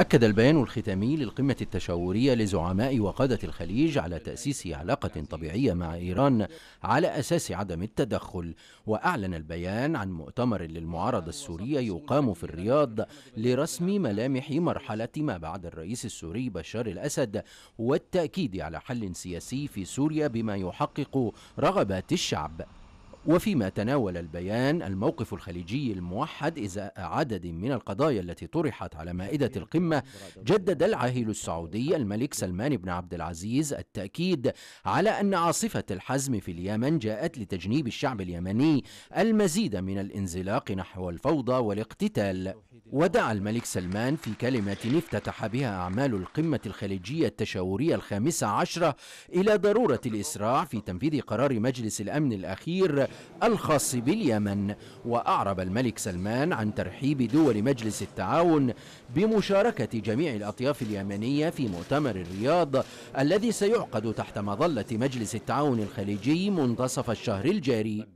أكد البيان الختامي للقمة التشاورية لزعماء وقادة الخليج على تأسيس علاقة طبيعية مع إيران على أساس عدم التدخل وأعلن البيان عن مؤتمر للمعارضة السورية يقام في الرياض لرسم ملامح مرحلة ما بعد الرئيس السوري بشار الأسد والتأكيد على حل سياسي في سوريا بما يحقق رغبات الشعب وفيما تناول البيان الموقف الخليجي الموحد إزاء عدد من القضايا التي طرحت على مائدة القمة جدد العاهل السعودي الملك سلمان بن عبد العزيز التأكيد على أن عاصفة الحزم في اليمن جاءت لتجنيب الشعب اليمني المزيد من الانزلاق نحو الفوضى والاقتتال ودعا الملك سلمان في كلمة افتتح بها أعمال القمة الخليجية التشاورية الخامسة عشرة إلى ضرورة الإسراع في تنفيذ قرار مجلس الأمن الأخير الخاص باليمن وأعرب الملك سلمان عن ترحيب دول مجلس التعاون بمشاركة جميع الأطياف اليمنية في مؤتمر الرياض الذي سيعقد تحت مظلة مجلس التعاون الخليجي منتصف الشهر الجاري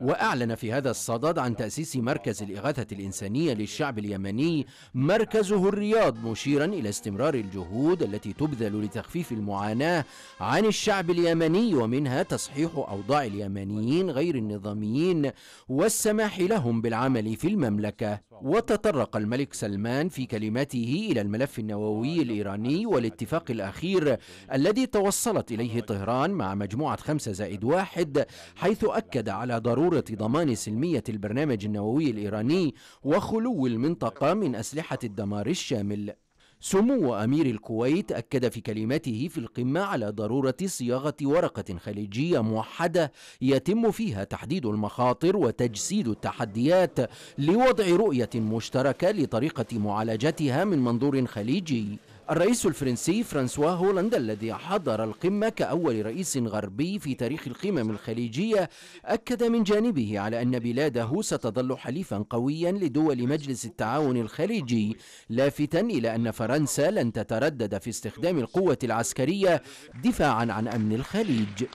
وأعلن في هذا الصدد عن تأسيس مركز الإغاثة الإنسانية للشعب اليمني مركزه الرياض مشيرا إلى استمرار الجهود التي تبذل لتخفيف المعاناة عن الشعب اليمني ومنها تصحيح أوضاع اليمنيين غير النظاميين والسماح لهم بالعمل في المملكة وتطرق الملك سلمان في كلماته إلى الملف النووي الإيراني والاتفاق الأخير الذي توصلت إليه طهران مع مجموعة خمسة زائد واحد حيث أكد على ضرورة ضرورة ضمان سلمية البرنامج النووي الإيراني وخلو المنطقة من أسلحة الدمار الشامل سمو أمير الكويت أكد في كلمته في القمة على ضرورة صياغة ورقة خليجية موحدة يتم فيها تحديد المخاطر وتجسيد التحديات لوضع رؤية مشتركة لطريقة معالجتها من منظور خليجي الرئيس الفرنسي فرانسوا هولندا الذي حضر القمة كأول رئيس غربي في تاريخ القمم الخليجية أكد من جانبه على أن بلاده ستظل حليفا قويا لدول مجلس التعاون الخليجي لافتا إلى أن فرنسا لن تتردد في استخدام القوة العسكرية دفاعا عن أمن الخليج